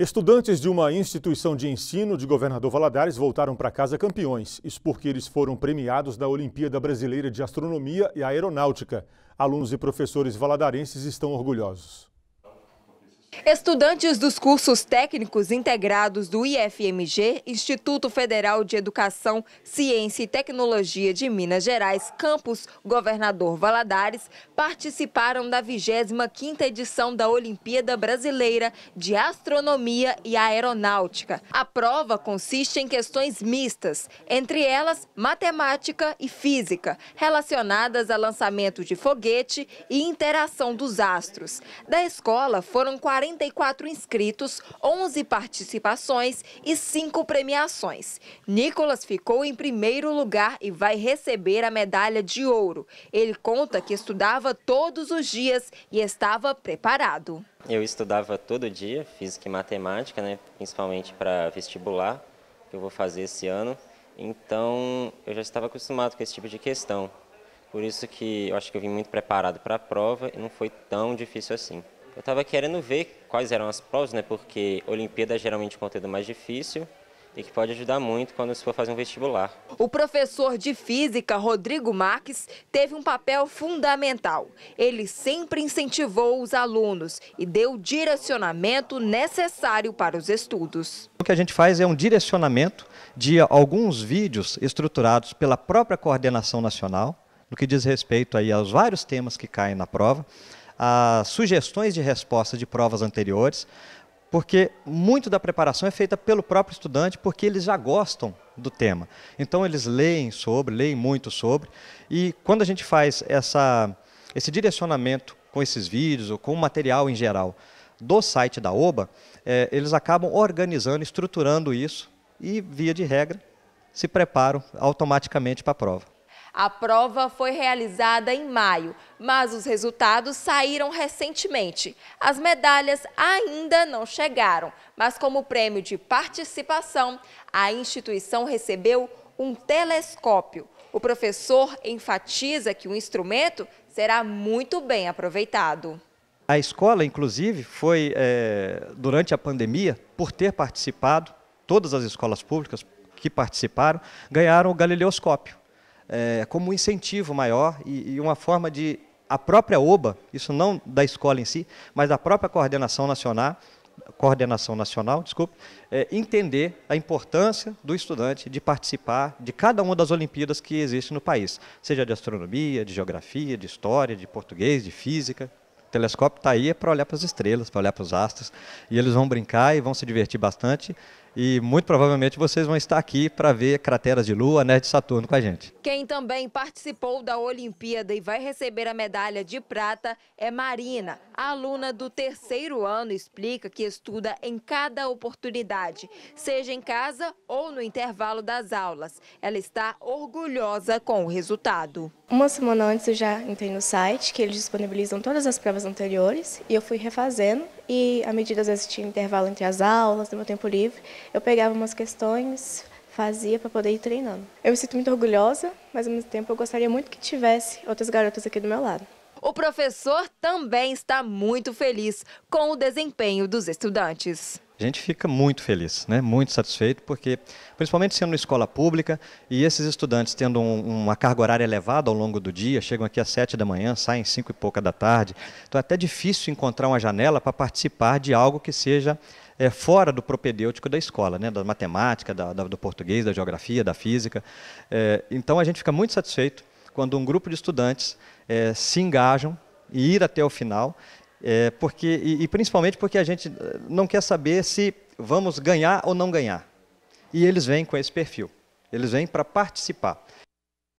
Estudantes de uma instituição de ensino de Governador Valadares voltaram para casa campeões. Isso porque eles foram premiados da Olimpíada Brasileira de Astronomia e Aeronáutica. Alunos e professores valadarenses estão orgulhosos. Estudantes dos cursos técnicos integrados do IFMG, Instituto Federal de Educação, Ciência e Tecnologia de Minas Gerais, campus Governador Valadares, participaram da 25ª edição da Olimpíada Brasileira de Astronomia e Aeronáutica. A prova consiste em questões mistas, entre elas matemática e física, relacionadas a lançamento de foguete e interação dos astros. Da escola foram 40 44 inscritos, 11 participações e 5 premiações. Nicolas ficou em primeiro lugar e vai receber a medalha de ouro. Ele conta que estudava todos os dias e estava preparado. Eu estudava todo dia, física e matemática, né, principalmente para vestibular, que eu vou fazer esse ano. Então, eu já estava acostumado com esse tipo de questão. Por isso que eu acho que eu vim muito preparado para a prova e não foi tão difícil assim. Eu estava querendo ver quais eram as provas, né? Porque Olimpíada é geralmente um conteúdo mais difícil e que pode ajudar muito quando se for fazer um vestibular. O professor de física, Rodrigo Marques, teve um papel fundamental. Ele sempre incentivou os alunos e deu o direcionamento necessário para os estudos. O que a gente faz é um direcionamento de alguns vídeos estruturados pela própria coordenação nacional, no que diz respeito aí aos vários temas que caem na prova as sugestões de resposta de provas anteriores, porque muito da preparação é feita pelo próprio estudante, porque eles já gostam do tema. Então eles leem sobre, leem muito sobre, e quando a gente faz essa, esse direcionamento com esses vídeos ou com o material em geral do site da OBA, é, eles acabam organizando, estruturando isso e, via de regra, se preparam automaticamente para a prova. A prova foi realizada em maio, mas os resultados saíram recentemente. As medalhas ainda não chegaram, mas como prêmio de participação, a instituição recebeu um telescópio. O professor enfatiza que o instrumento será muito bem aproveitado. A escola, inclusive, foi, é, durante a pandemia, por ter participado, todas as escolas públicas que participaram, ganharam o Galileoscópio é, como um incentivo maior e, e uma forma de a própria OBA, isso não da escola em si, mas da própria coordenação nacional, coordenação nacional, desculpe, é, entender a importância do estudante de participar de cada uma das Olimpíadas que existe no país, seja de astronomia, de geografia, de história, de português, de física telescópio está aí é para olhar para as estrelas, para olhar para os astros. E eles vão brincar e vão se divertir bastante. E muito provavelmente vocês vão estar aqui para ver crateras de Lua, anéis de Saturno com a gente. Quem também participou da Olimpíada e vai receber a medalha de prata é Marina. A aluna do terceiro ano explica que estuda em cada oportunidade, seja em casa ou no intervalo das aulas. Ela está orgulhosa com o resultado. Uma semana antes eu já entrei no site, que eles disponibilizam todas as provas anteriores, e eu fui refazendo, e à medida às vezes tinha intervalo entre as aulas, no meu tempo livre, eu pegava umas questões, fazia para poder ir treinando. Eu me sinto muito orgulhosa, mas ao mesmo tempo eu gostaria muito que tivesse outras garotas aqui do meu lado. O professor também está muito feliz com o desempenho dos estudantes a gente fica muito feliz, né? muito satisfeito, porque, principalmente sendo uma escola pública, e esses estudantes tendo um, uma carga horária elevada ao longo do dia, chegam aqui às sete da manhã, saem cinco e pouca da tarde, então é até difícil encontrar uma janela para participar de algo que seja é, fora do propedêutico da escola, né? da matemática, da, da, do português, da geografia, da física. É, então a gente fica muito satisfeito quando um grupo de estudantes é, se engajam e ir até o final é, porque, e, e principalmente porque a gente eh, não quer saber se vamos ganhar ou não ganhar. E eles vêm com esse perfil. Eles vêm para participar.